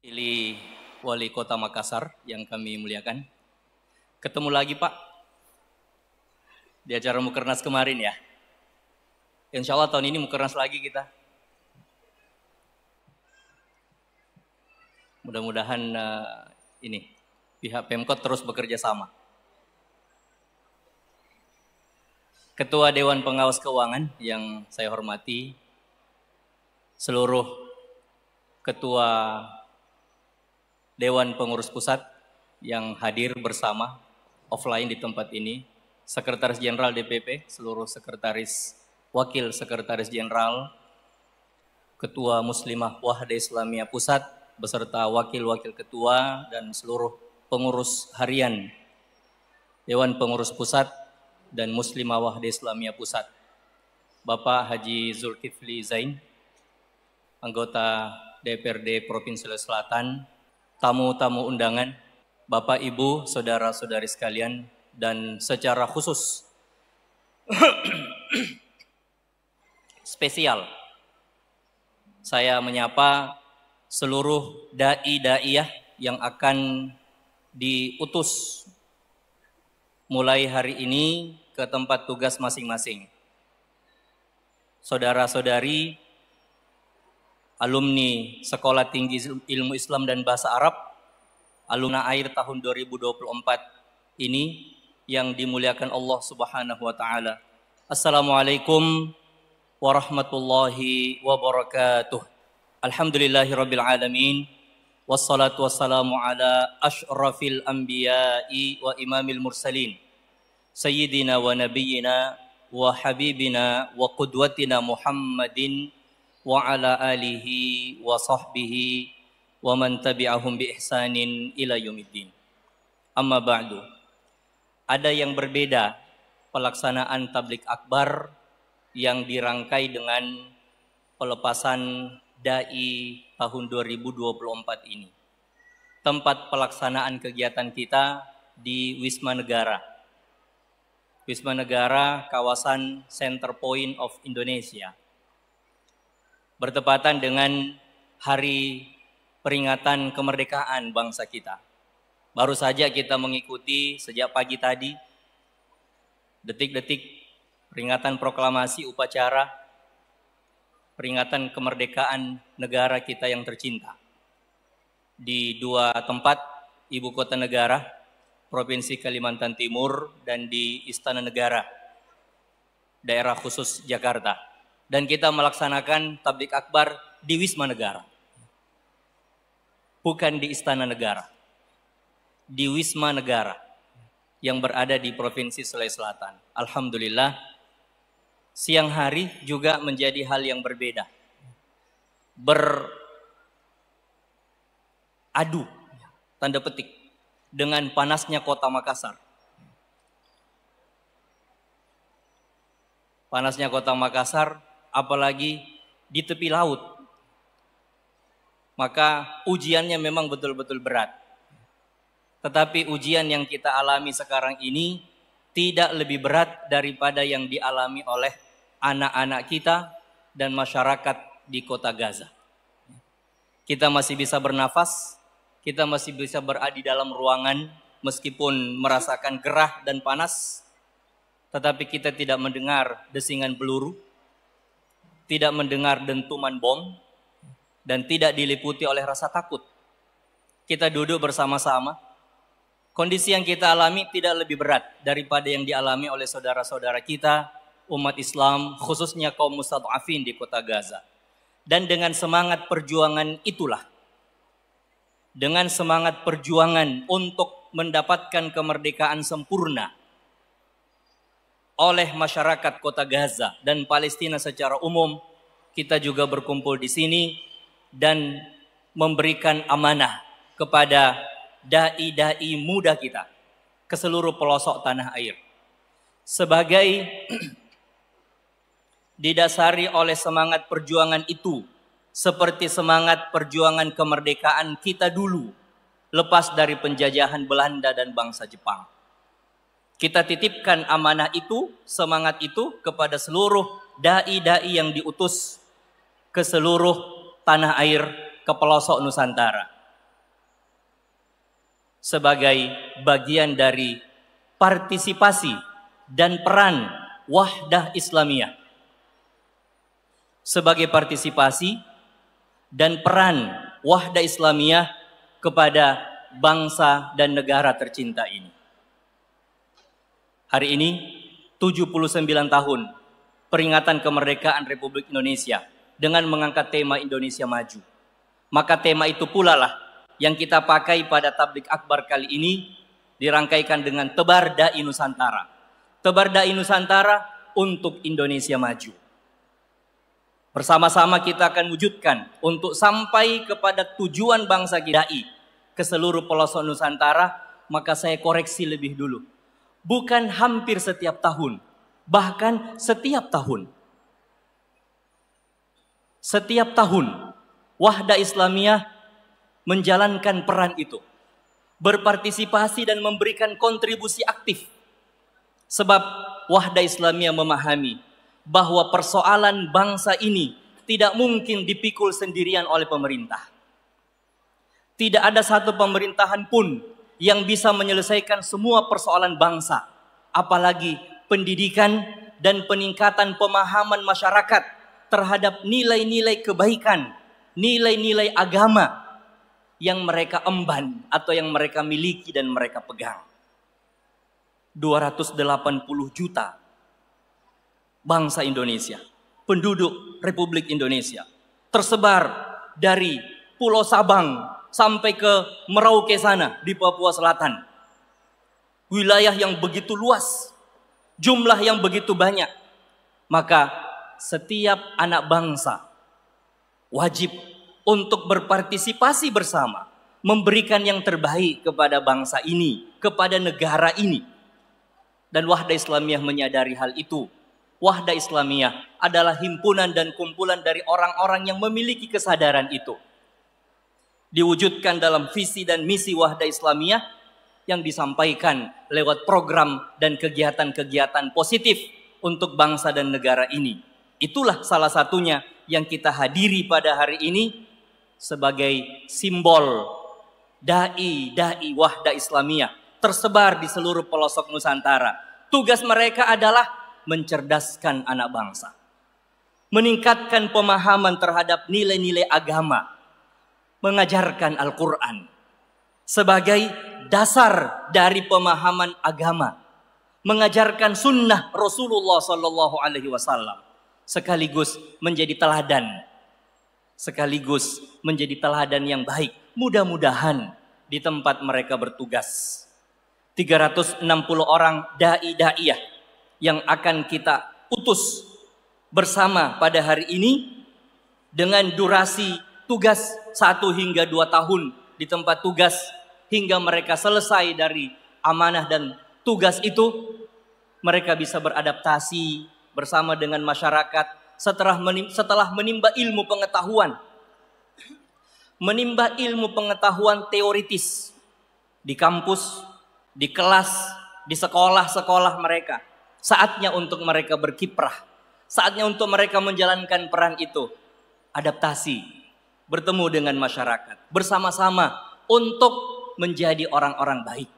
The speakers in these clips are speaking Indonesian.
Pilih Wali Kota Makassar yang kami muliakan. Ketemu lagi Pak di acara Mukernas kemarin ya. Insya Allah tahun ini Mukernas lagi kita. Mudah-mudahan uh, ini pihak Pemkot terus bekerja sama. Ketua Dewan Pengawas Keuangan yang saya hormati, seluruh ketua Dewan Pengurus Pusat yang hadir bersama offline di tempat ini, Sekretaris Jenderal DPP, seluruh sekretaris, Wakil Sekretaris Jenderal, Ketua Muslimah Wahda Islamiyah Pusat, beserta Wakil-Wakil Ketua dan seluruh pengurus harian Dewan Pengurus Pusat dan Muslimah Wahda Islamiyah Pusat. Bapak Haji Zulkifli Zain, anggota DPRD Provinsi Selatan, tamu-tamu undangan, Bapak, Ibu, saudara-saudari sekalian, dan secara khusus spesial saya menyapa seluruh dai-daiyah yang akan diutus mulai hari ini ke tempat tugas masing-masing. Saudara-saudari alumni Sekolah Tinggi Ilmu Islam dan Bahasa Arab, alumna air tahun 2024 ini yang dimuliakan Allah Subhanahu wa taala. Assalamualaikum warahmatullahi wabarakatuh. Alhamdulillahirabbil alamin. Wassalatu wassalamu ala asyrafil anbiya'i wa imamil mursalin. Sayyidina wa nabiyyina wa habibina wa qudwatina Muhammadin wa sahbihi wa man tabi'ahum bi ihsanin ila Amma ba'du. ada yang berbeda pelaksanaan tablik akbar yang dirangkai dengan pelepasan dai tahun 2024 ini. Tempat pelaksanaan kegiatan kita di Wisma Negara. Wisma Negara, kawasan Center Point of Indonesia bertepatan dengan hari peringatan kemerdekaan bangsa kita. Baru saja kita mengikuti sejak pagi tadi detik-detik peringatan proklamasi upacara peringatan kemerdekaan negara kita yang tercinta. Di dua tempat ibu kota negara, Provinsi Kalimantan Timur dan di Istana Negara, daerah khusus Jakarta dan kita melaksanakan tablik akbar di Wisma Negara. Bukan di Istana Negara. Di Wisma Negara yang berada di Provinsi Sulawesi Selatan. Alhamdulillah, siang hari juga menjadi hal yang berbeda. Beradu, tanda petik, dengan panasnya kota Makassar. Panasnya kota Makassar apalagi di tepi laut. Maka ujiannya memang betul-betul berat. Tetapi ujian yang kita alami sekarang ini tidak lebih berat daripada yang dialami oleh anak-anak kita dan masyarakat di kota Gaza. Kita masih bisa bernafas, kita masih bisa berada di dalam ruangan meskipun merasakan gerah dan panas, tetapi kita tidak mendengar desingan peluru, tidak mendengar dentuman bom, dan tidak diliputi oleh rasa takut. Kita duduk bersama-sama. Kondisi yang kita alami tidak lebih berat daripada yang dialami oleh saudara-saudara kita, umat Islam, khususnya kaum mustad'afin di kota Gaza. Dan dengan semangat perjuangan itulah, dengan semangat perjuangan untuk mendapatkan kemerdekaan sempurna, oleh masyarakat kota Gaza dan Palestina secara umum, kita juga berkumpul di sini dan memberikan amanah kepada dai-dai muda kita ke seluruh pelosok tanah air. Sebagai didasari oleh semangat perjuangan itu, seperti semangat perjuangan kemerdekaan kita dulu, lepas dari penjajahan Belanda dan bangsa Jepang. Kita titipkan amanah itu, semangat itu kepada seluruh dai-dai yang diutus ke seluruh tanah air ke pelosok Nusantara. Sebagai bagian dari partisipasi dan peran Wahdah Islamiyah. Sebagai partisipasi dan peran Wahdah Islamiyah kepada bangsa dan negara tercinta ini. Hari ini 79 tahun peringatan kemerdekaan Republik Indonesia dengan mengangkat tema Indonesia Maju. Maka tema itu pula lah yang kita pakai pada tablik akbar kali ini dirangkaikan dengan Tebar Dai Nusantara. Tebar Dai Nusantara untuk Indonesia Maju. Bersama-sama kita akan wujudkan untuk sampai kepada tujuan bangsa kita ke seluruh pelosok Nusantara, maka saya koreksi lebih dulu bukan hampir setiap tahun, bahkan setiap tahun. Setiap tahun, Wahda Islamiyah menjalankan peran itu, berpartisipasi dan memberikan kontribusi aktif. Sebab Wahda Islamiyah memahami bahwa persoalan bangsa ini tidak mungkin dipikul sendirian oleh pemerintah. Tidak ada satu pemerintahan pun yang bisa menyelesaikan semua persoalan bangsa, apalagi pendidikan dan peningkatan pemahaman masyarakat terhadap nilai-nilai kebaikan, nilai-nilai agama yang mereka emban atau yang mereka miliki dan mereka pegang. 280 juta bangsa Indonesia, penduduk Republik Indonesia, tersebar dari Pulau Sabang sampai ke Merauke sana di Papua Selatan. Wilayah yang begitu luas, jumlah yang begitu banyak. Maka setiap anak bangsa wajib untuk berpartisipasi bersama, memberikan yang terbaik kepada bangsa ini, kepada negara ini. Dan Wahda Islamiyah menyadari hal itu. Wahda Islamiyah adalah himpunan dan kumpulan dari orang-orang yang memiliki kesadaran itu diwujudkan dalam visi dan misi Wahda Islamiyah yang disampaikan lewat program dan kegiatan-kegiatan positif untuk bangsa dan negara ini. Itulah salah satunya yang kita hadiri pada hari ini sebagai simbol dai-dai Wahda Islamiyah tersebar di seluruh pelosok Nusantara. Tugas mereka adalah mencerdaskan anak bangsa meningkatkan pemahaman terhadap nilai-nilai agama mengajarkan Al-Quran sebagai dasar dari pemahaman agama, mengajarkan sunnah Rasulullah Sallallahu Alaihi Wasallam, sekaligus menjadi teladan, sekaligus menjadi teladan yang baik. Mudah-mudahan di tempat mereka bertugas. 360 orang da'i-da'iyah yang akan kita utus bersama pada hari ini dengan durasi tugas satu hingga dua tahun di tempat tugas hingga mereka selesai dari amanah dan tugas itu mereka bisa beradaptasi bersama dengan masyarakat setelah menim setelah menimba ilmu pengetahuan menimba ilmu pengetahuan teoritis di kampus, di kelas, di sekolah-sekolah mereka. Saatnya untuk mereka berkiprah. Saatnya untuk mereka menjalankan peran itu. Adaptasi bertemu dengan masyarakat, bersama-sama untuk menjadi orang-orang baik.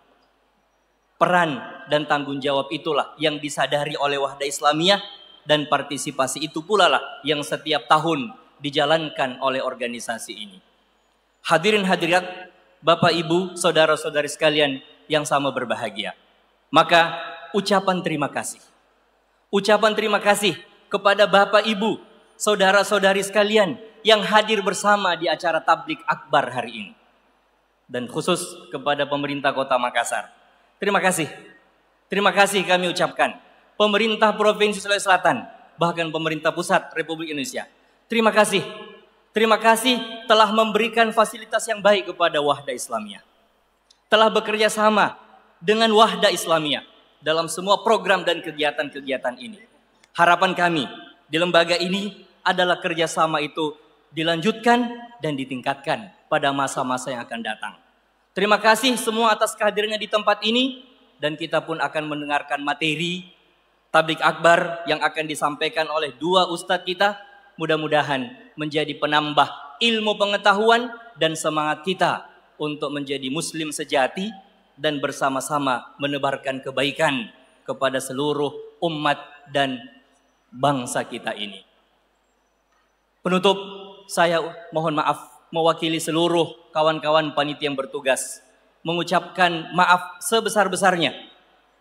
Peran dan tanggung jawab itulah yang disadari oleh Wahda Islamiyah dan partisipasi itu pula lah yang setiap tahun dijalankan oleh organisasi ini. Hadirin hadirat, Bapak Ibu, saudara-saudari sekalian yang sama berbahagia. Maka ucapan terima kasih. Ucapan terima kasih kepada Bapak Ibu, saudara-saudari sekalian yang hadir bersama di acara tablik akbar hari ini. Dan khusus kepada pemerintah kota Makassar. Terima kasih. Terima kasih kami ucapkan. Pemerintah Provinsi Sulawesi Selatan, bahkan pemerintah pusat Republik Indonesia. Terima kasih. Terima kasih telah memberikan fasilitas yang baik kepada Wahda Islamiyah. Telah bekerja sama dengan Wahda Islamiyah dalam semua program dan kegiatan-kegiatan ini. Harapan kami di lembaga ini adalah kerjasama itu dilanjutkan dan ditingkatkan pada masa-masa yang akan datang. Terima kasih semua atas kehadirannya di tempat ini dan kita pun akan mendengarkan materi tablik akbar yang akan disampaikan oleh dua ustadz kita. Mudah-mudahan menjadi penambah ilmu pengetahuan dan semangat kita untuk menjadi muslim sejati dan bersama-sama menebarkan kebaikan kepada seluruh umat dan bangsa kita ini. Penutup saya mohon maaf mewakili seluruh kawan-kawan panitia yang bertugas mengucapkan maaf sebesar-besarnya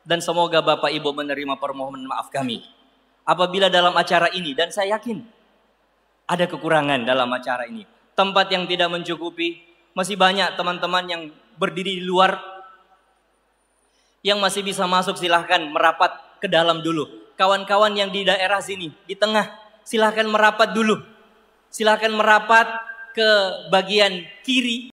dan semoga Bapak Ibu menerima permohonan maaf kami. Apabila dalam acara ini dan saya yakin ada kekurangan dalam acara ini, tempat yang tidak mencukupi, masih banyak teman-teman yang berdiri di luar yang masih bisa masuk silahkan merapat ke dalam dulu. Kawan-kawan yang di daerah sini, di tengah, silahkan merapat dulu Silahkan merapat ke bagian kiri